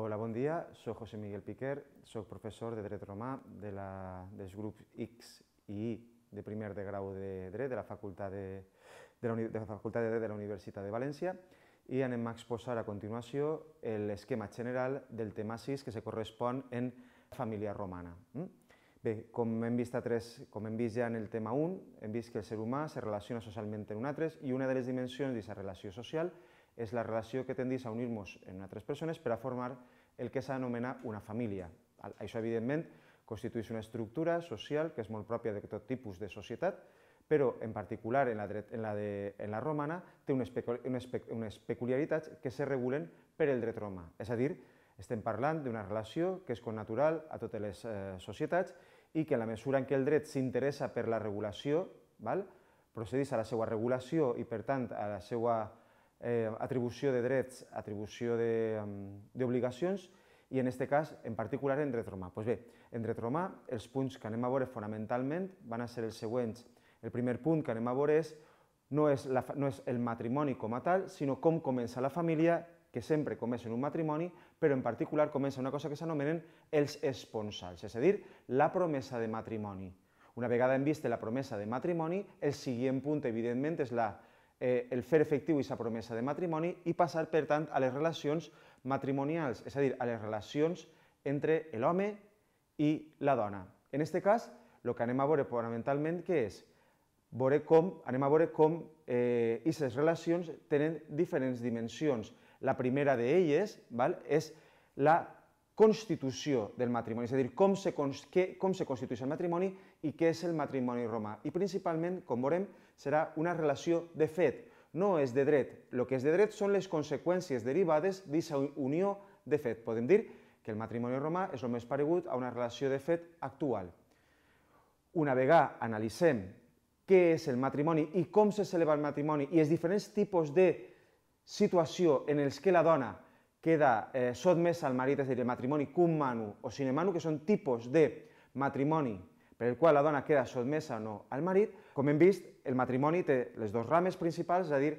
Hola, bon dia. Soc José Miguel Piquer, soc professor de dret romà de la, dels grups X i I de primer de grau de dret de la Facultat de, de, la, de la Facultat de Dret de la Universitat de València i anem a exposar a continuació l'esquema general del tema 6 que se correspon en família romana. Hm? Bé, com hem vist, a tres, com hem vist ja en el tema 1, hem vist que el ser humà se relaciona socialment en un altre i una de les dimensions d'aquesta relació social és la relació que tendís a unir-nos en altres persones per a formar el que s'anomena una família. Això, evidentment, constitueix una estructura social que és molt pròpia de tot tipus de societat, però en particular en la, dret, en la, de, en la romana té unes, unes, unes peculiaritats que se regulen per el dret romà. És a dir, estem parlant d'una relació que és connatural a totes les eh, societats i que en la mesura en què el dret s'interessa per la regulació, val? procedís a la seva regulació i, per tant, a la seva eh, atribució de drets, atribució d'obligacions, mm, i en aquest cas, en particular, en dret romà. Pues bé, en dret romà, els punts que anem a veure fonamentalment van a ser els següents. El primer punt que anem a veure és no és, la, no és el matrimoni com a tal, sinó com comença la família, que sempre comença en un matrimoni, però en particular comença una cosa que s'anomenen els esponsals, és a dir, la promesa de matrimoni. Una vegada hem vist la promesa de matrimoni, el següent punt, evidentment, és la eh, el fer efectiu aquesta promesa de matrimoni i passar, per tant, a les relacions matrimonials, és a dir, a les relacions entre l'home i la dona. En aquest cas, el que anem a veure fonamentalment que és veure com, anem a veure com aquestes eh, relacions tenen diferents dimensions. La primera d'elles és la constitució del matrimoni, és a dir, com se, que, com se constitueix el matrimoni i què és el matrimoni romà. I principalment, com veurem, serà una relació de fet, no és de dret. El que és de dret són les conseqüències derivades d'aquesta unió de fet. Podem dir que el matrimoni romà és el més paregut a una relació de fet actual. Una vegada analitzem què és el matrimoni i com se celebra el matrimoni i els diferents tipus de situació en els que la dona queda eh, sotmesa al marit, és a dir, el matrimoni cum manu o sine manu, que són tipus de matrimoni per el qual la dona queda sotmesa o no al marit. Com hem vist, el matrimoni té les dues rames principals, és a dir,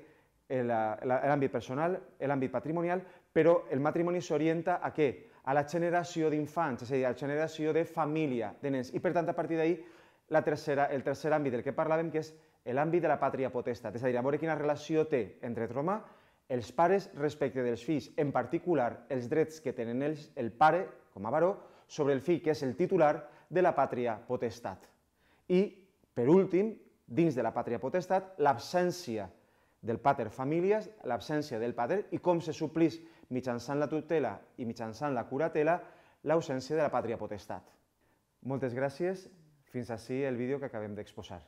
l'àmbit personal, l'àmbit patrimonial, però el matrimoni s'orienta a què? A la generació d'infants, és a dir, a la generació de família, de nens. I per tant, a partir d'ahir, la tercera, el tercer àmbit del que parlàvem, que és l'àmbit de la pàtria potestat, és a dir, a veure quina relació té entre Roma els pares respecte dels fills, en particular els drets que tenen els, el pare, com a baró, sobre el fill que és el titular de la pàtria potestat. I, per últim, dins de la pàtria potestat, l'absència del pater famílies, l'absència del pater i com se suplís mitjançant la tutela i mitjançant la curatela l'ausència de la pàtria potestat. Moltes gràcies. Fins així el vídeo que acabem d'exposar.